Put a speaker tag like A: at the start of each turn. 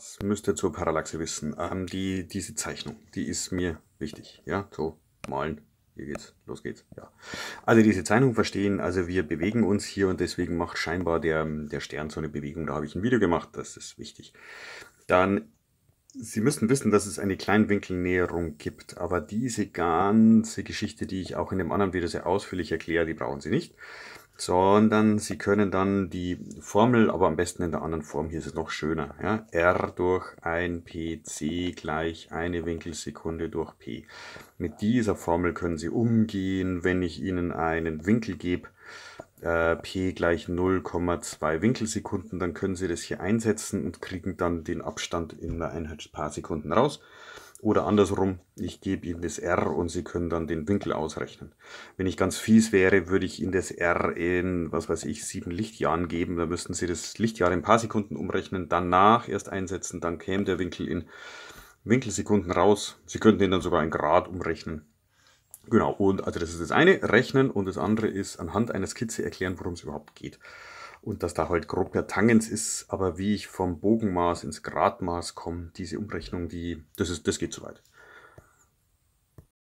A: Das müsst ihr zur Parallaxe wissen. Ähm, die, diese Zeichnung, die ist mir wichtig. Ja, so, malen. Hier geht's, los geht's. Ja. Also diese Zeichnung verstehen, also wir bewegen uns hier und deswegen macht scheinbar der, der Stern so eine Bewegung. Da habe ich ein Video gemacht, das ist wichtig. Dann Sie müssen wissen, dass es eine Kleinwinkelnäherung gibt, aber diese ganze Geschichte, die ich auch in dem anderen Video sehr ausführlich erkläre, die brauchen Sie nicht sondern Sie können dann die Formel, aber am besten in der anderen Form, hier ist es noch schöner, ja? R durch 1 PC gleich eine Winkelsekunde durch P. Mit dieser Formel können Sie umgehen, wenn ich Ihnen einen Winkel gebe, äh, P gleich 0,2 Winkelsekunden, dann können Sie das hier einsetzen und kriegen dann den Abstand in der Einheit paar Sekunden raus. Oder andersrum, ich gebe ihnen das R und sie können dann den Winkel ausrechnen. Wenn ich ganz fies wäre, würde ich ihnen das R in, was weiß ich, sieben Lichtjahren geben. Dann müssten sie das Lichtjahr in ein paar Sekunden umrechnen, danach erst einsetzen, dann käme der Winkel in Winkelsekunden raus. Sie könnten ihn dann sogar in Grad umrechnen. Genau, und also das ist das eine, rechnen und das andere ist anhand einer Skizze erklären, worum es überhaupt geht. Und dass da halt grob der Tangens ist, aber wie ich vom Bogenmaß ins Gradmaß komme, diese Umrechnung, die, das, ist, das geht zu weit.